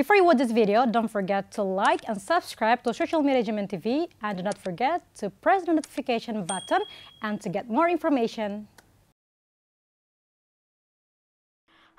Before you watch this video, don't forget to like and subscribe to Social Media Management TV and do not forget to press the notification button and to get more information.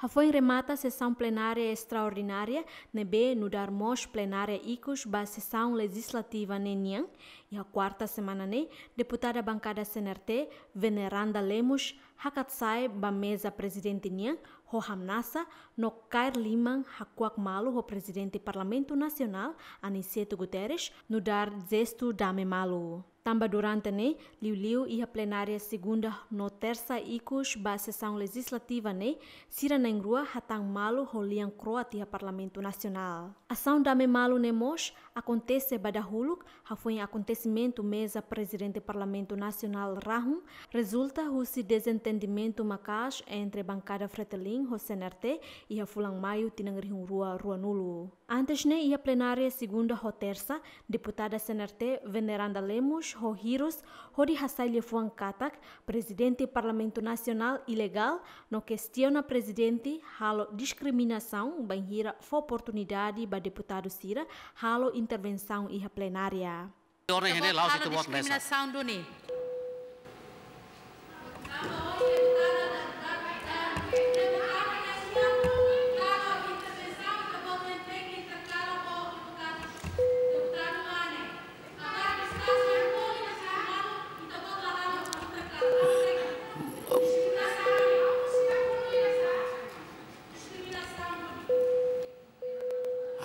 foi remata a sessão plenária extraordinária, nebe no darmos plenária icus ba sessão legislativa nenian, e a quarta semana ne, deputada bancada CNRT, veneranda Lemos, hakatsai ba mesa presidente nian, ho hamnasa, no Kair Liman hakuak malu ho presidente parlamento nacional, Aniceto Guterres, no dar zestu dame malu. Tamba durante né, liu e a plenária segunda no terça icus ba sessão legislativa né, sira na ingrua hatang malu holian croati parlamento nacional. Ação dame malu mos acontece badahuluk ha foi acontecimento mesa presidente parlamento nacional rahum resulta husi desentendimento macas entre bancada fretelim hosenerte e a fulang maio tinangrihung rua rua nulo. Antes né, e a plenária segunda ou terça, deputada senerte veneranda lemos Hohiros, Hori Hassaile Fuan Katak, presidente do Parlamento Nacional Ilegal, no questiona presidente halo discriminação, banhira foi oportunidade para deputado Sira, halo intervenção e plenária. Então, discriminação do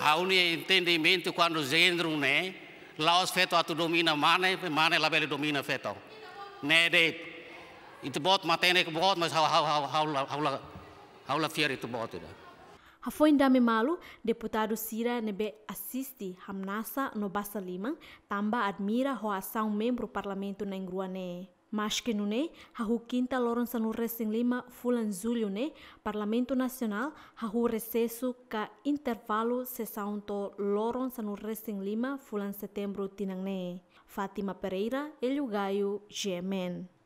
hauni entendimento quando gendro né laos feto atu domina mane mane labele domina feto né de itu bot matene ke bot mas hau hau hau hau hau hau la fier itu bot ida Hafoindame Malu, deputado Cira Nebe assiste Hamnasa no Bassa Lima, tamba admira ho ação membro parlamento na Ingruané. Maskinu ne hahu quinta loron sanu resing lima fulan zulio ne Parlamento Nacional hahu recesso ka intervalo sessão to loron sanu resing lima fulan setembro tinang ne. Fátima Pereira, Elio Gaio, GMN.